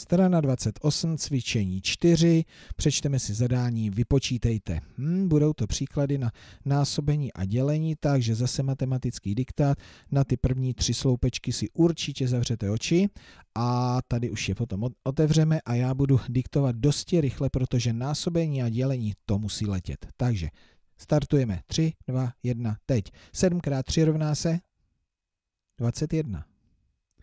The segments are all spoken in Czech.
Strana 28, cvičení 4, přečteme si zadání, vypočítejte. Hmm, budou to příklady na násobení a dělení, takže zase matematický diktát. Na ty první tři sloupečky si určitě zavřete oči a tady už je potom otevřeme a já budu diktovat dosti rychle, protože násobení a dělení to musí letět. Takže startujeme. 3, 2, 1, teď. 7 x 3 rovná se 21.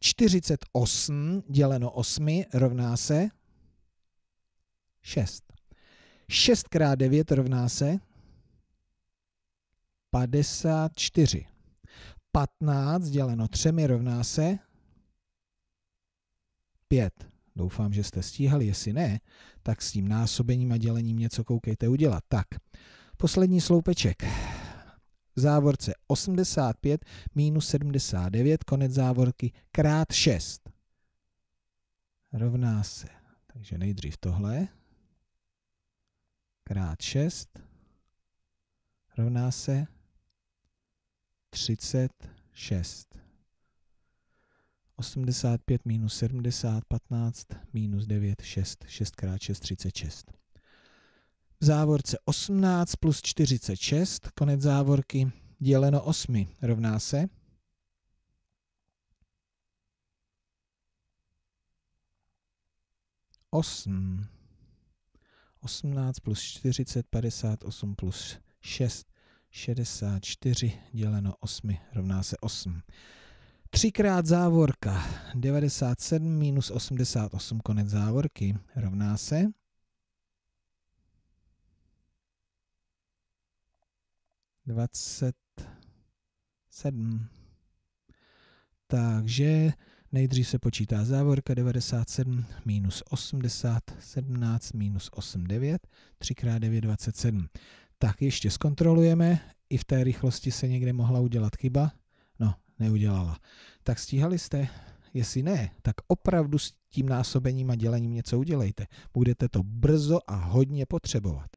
48 děleno 8 rovná se 6. 6 krát 9 rovná se 54. 15 děleno 3 rovná se 5. Doufám, že jste stíhali, jestli ne, tak s tím násobením a dělením něco koukejte udělat. Tak, poslední sloupeček v závorce 85 minus 79, konec závorky, krát 6. Rovná se, takže nejdřív tohle, krát 6, rovná se 36. 85 minus 70, 15, minus 9, 6, 6 krát 6, 36 v závorce 18 plus 46, konec závorky, děleno 8 rovná se osm. 18 plus 40, 58 plus 6, 64 děleno 8 rovná se 8. Třikrát závorka 97 minus 88 konec závorky rovná se 27. Takže nejdřív se počítá závorka 97 minus 80, 17 minus 8, 9, 3 x 9, 27. Tak ještě zkontrolujeme, i v té rychlosti se někde mohla udělat chyba. No, neudělala. Tak stíhali jste? Jestli ne, tak opravdu s tím násobením a dělením něco udělejte. Budete to brzo a hodně potřebovat.